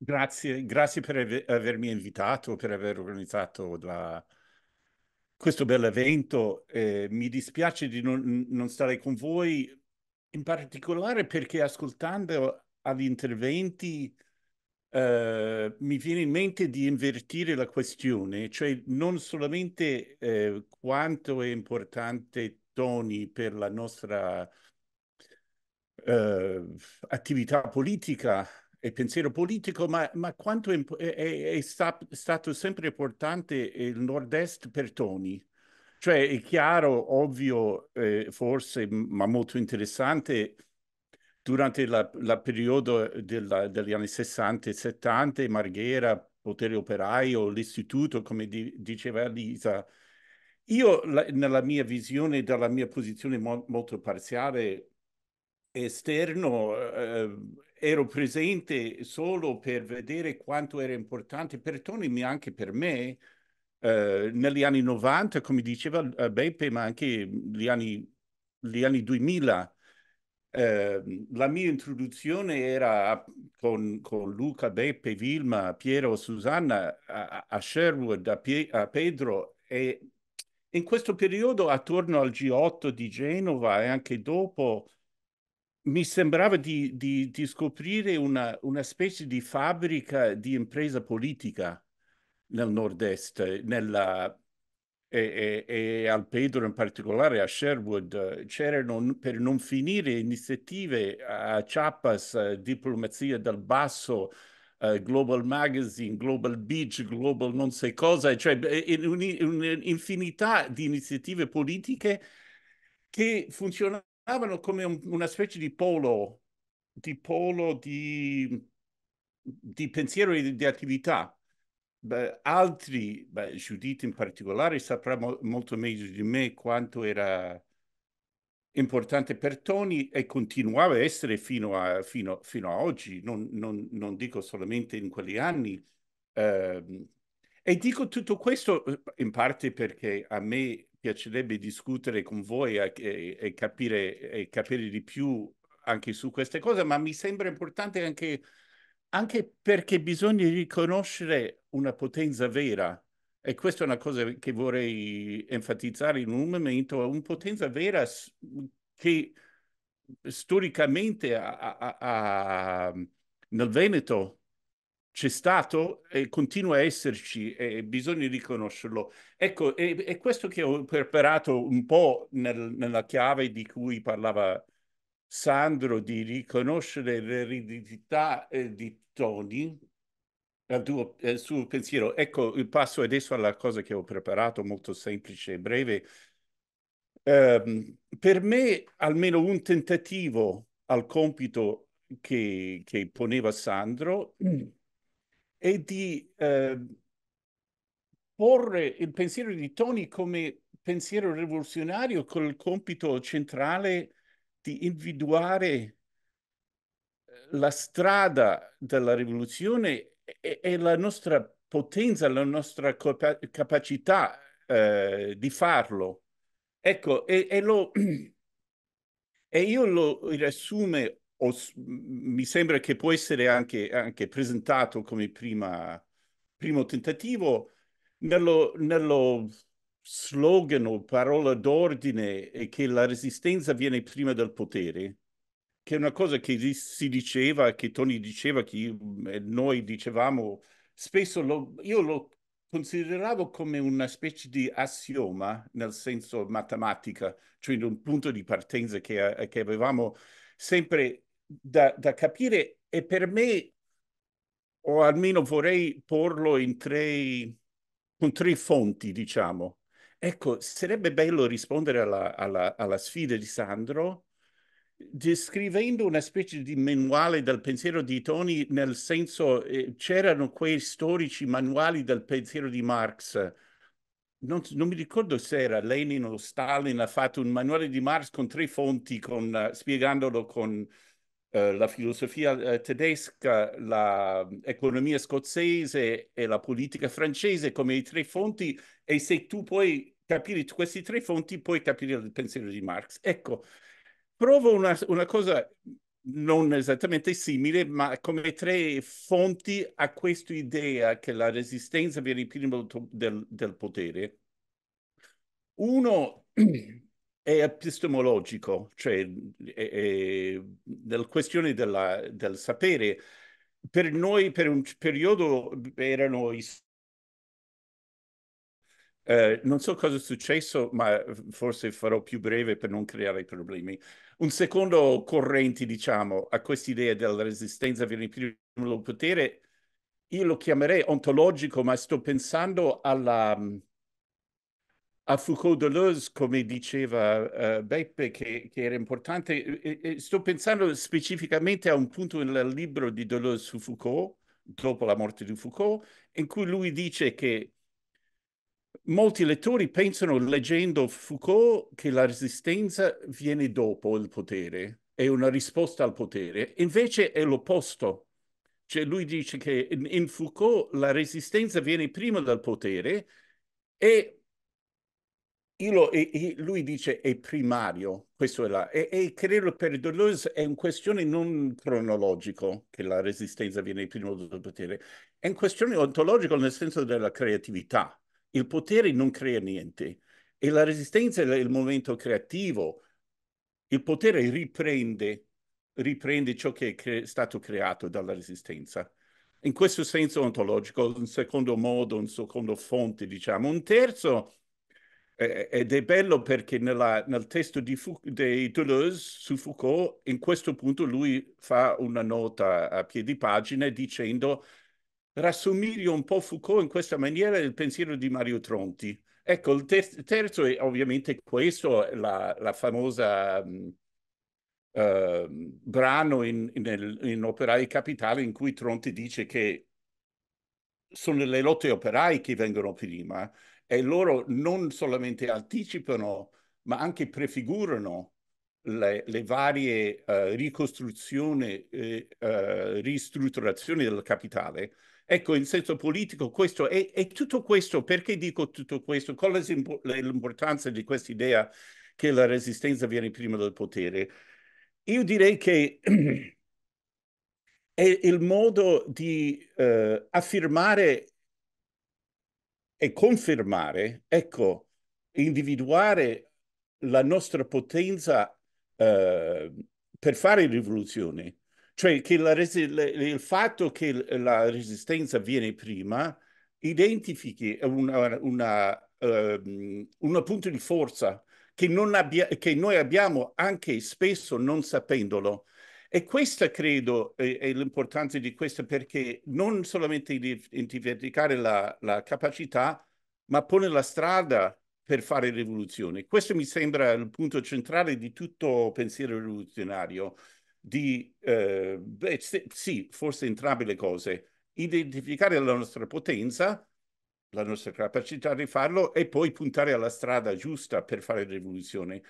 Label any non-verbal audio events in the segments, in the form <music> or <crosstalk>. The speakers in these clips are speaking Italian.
Grazie, grazie per avermi invitato, per aver organizzato la, questo bel evento. Eh, mi dispiace di non, non, stare con voi, in particolare perché ascoltando gli interventi eh, mi viene in mente di invertire la questione, cioè non solamente eh, quanto è importante Tony per la nostra eh, attività politica, e pensiero politico, ma, ma quanto è, è, è, stato sempre importante il nord-est per Tony. Cioè è chiaro, ovvio, eh, forse, ma molto interessante, durante la, periodo della, degli anni 60 e 70, Marghera, Potere Operaio, l'Istituto, come di, diceva Lisa, io la, nella mia visione, dalla mia posizione mo, molto parziale, esterno eh, ero presente solo per vedere quanto era importante per Tony, ma anche per me, eh, negli anni 90, come diceva eh, Beppe, ma anche gli anni, gli anni 2000. Eh, la mia introduzione era con, con, Luca, Beppe, Vilma, Piero, Susanna a, a Sherwood, a, Pie, a Pedro e in questo periodo attorno al G8 di Genova e anche dopo mi sembrava di, di, di scoprire una, una, specie di fabbrica di impresa politica nel nord-est, nella, e, e, e, al Pedro in particolare, a Sherwood, c'erano per non finire iniziative a Chiapas, eh, diplomazia dal basso, Uh, Global Magazine, Global Beach, Global non so cosa, cioè un'infinità di iniziative politiche che funzionavano funzionavano come un, una specie di polo, di polo di, di pensiero e di, di attività. Beh, altri, beh, Judith in particolare, saprà mo- molto meglio di me quanto era importante per Tony e continuava a essere fino a, fino, fino a oggi, non, non, non, dico solamente in quegli anni. Eh, e dico tutto questo eh, in parte perché a me piacerebbe discutere con voi e, e, capire, e, capire, di più anche su queste cose, ma mi sembra importante anche, anche perché bisogna riconoscere una potenza vera. E questa è una cosa che vorrei enfatizzare in un momento, una potenza vera che storicamente a, a, a, nel Veneto c'è stato e continua a esserci e bisogna riconoscerlo. Ecco, è, è questo che ho preparato un po' nel, nella chiave di cui parlava Sandro, di riconoscere l'eredità eh, di Tony, il, tuo, eh, il suo pensiero. Ecco, passo adesso alla cosa che ho preparato, molto semplice e breve. Um, per me, almeno un tentativo al compito che, che poneva Sandro... Mm è di eh, porre il pensiero di Tony come pensiero rivoluzionario col compito centrale di individuare eh, la strada della rivoluzione e, e la nostra potenza, la nostra capacità eh, di farlo. Ecco, e, e, lo, <clears throat> e io lo riassume o, mi sembra che può essere anche, anche presentato come prima, primo tentativo nello, nello slogan o parola d'ordine è che la resistenza viene prima del potere, che è una cosa che si diceva, che Tony diceva, che io, noi dicevamo spesso, lo, io lo consideravo come una specie di assioma nel senso matematica, cioè un punto di partenza che, eh, che avevamo sempre da, da capire e per me, o almeno vorrei porlo in tre, con tre fonti, diciamo. Ecco, sarebbe bello rispondere alla, alla, alla sfida di Sandro descrivendo una specie di manuale del pensiero di Tony, nel senso eh, c'erano quei storici manuali del pensiero di Marx. Non, non, mi ricordo se era Lenin o Stalin ha fatto un manuale di Marx con tre fonti, con, uh, spiegandolo con eh, la filosofia eh, tedesca, l'economia mm, scozzese e la politica francese come i tre fonti e se tu puoi capire questi tre fonti puoi capire il pensiero di Marx. Ecco, provo una, una cosa mm, non esattamente simile, ma come tre fonti a questa idea che la resistenza viene prima del, del potere. Uno <clears throat> è epistemologico, cioè è, è nella questione della, del sapere. Per noi per un periodo erano i eh, non so cosa è successo, ma forse farò più breve per non creare problemi. Un secondo corrente, diciamo, a quest'idea della resistenza per il primo potere, io lo chiamerei ontologico, ma sto pensando alla, a Foucault Deleuze, come diceva uh, Beppe, che, che, era importante. E, e sto pensando specificamente a un punto nel libro di Deleuze su Foucault, dopo la morte di Foucault, in cui lui dice che molti lettori pensano, leggendo Foucault, che la resistenza viene dopo il potere, è una risposta al potere. Invece è l'opposto. Cioè lui dice che in, in Foucault la resistenza viene prima dal potere e lo, e, e lui dice è primario, questo è là. E, e credo per Deleuze è una questione non cronologica che la resistenza viene prima del potere, è una questione ontologica nel senso della creatività. Il potere non crea niente e la resistenza è il momento creativo. Il potere riprende, riprende ciò che è cre stato creato dalla resistenza in questo senso ontologico, un secondo modo, un secondo fonte, diciamo. Un terzo eh, eh, ed è bello perché nella, nel testo di, di, Deleuze su Foucault, in questo punto lui fa una nota a piedi pagina dicendo rassomiglio un po' Foucault in questa maniera il pensiero di Mario Tronti. Ecco, il ter terzo è ovviamente questo, la, la famosa um, uh, brano in, in, in Operai Capitale in cui Tronti dice che sono le lotte operai che vengono prima e loro non solamente anticipano, ma anche prefigurano le, le varie uh, ricostruzioni e uh, ristrutturazioni del capitale. Ecco, in senso politico, questo è, è tutto questo. Perché dico tutto questo? Qual è l'importanza di questa idea che la resistenza viene prima del potere? Io direi che <clears throat> è il modo di uh, affermare e confermare, ecco, individuare la nostra potenza eh, per fare rivoluzioni. Cioè che il fatto che la resistenza viene prima identifichi una, una, um, un punto di forza che, abbia, che noi abbiamo anche spesso non sapendolo. E questo credo è, è l'importanza di questo perché non solamente identificare la, la capacità, ma pone la strada per fare rivoluzione. Questo mi sembra il punto centrale di tutto pensiero rivoluzionario, di, eh, beh, sì, forse entrambe le cose, identificare la nostra potenza, la nostra capacità di farlo e poi puntare alla strada giusta per fare rivoluzione.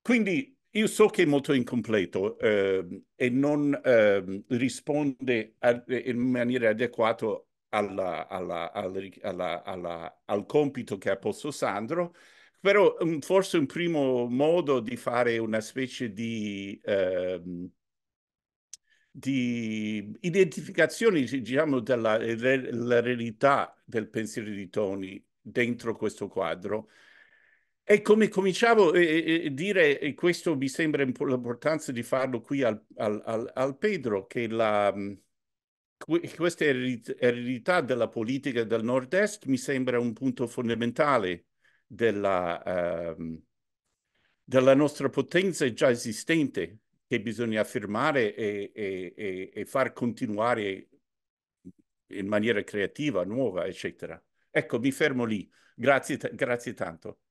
Quindi io so che è molto incompleto eh, e non eh, risponde a, in maniera adeguata alla, alla, alla, al compito che ha posto Sandro, però um, forse un primo modo di fare una specie di, eh, di identificazione, diciamo, della realtà del pensiero di Tony dentro questo quadro e come cominciavo a eh, eh, eh, dire, e eh, questo mi sembra l'importanza di farlo qui al, al, al Pedro, che la, mm, questa eredità della politica del nord-est mi sembra un punto fondamentale della, eh, della nostra potenza già esistente che bisogna affermare e, e, e, far continuare in maniera creativa, nuova, eccetera. Ecco, mi fermo lì. Grazie, grazie tanto.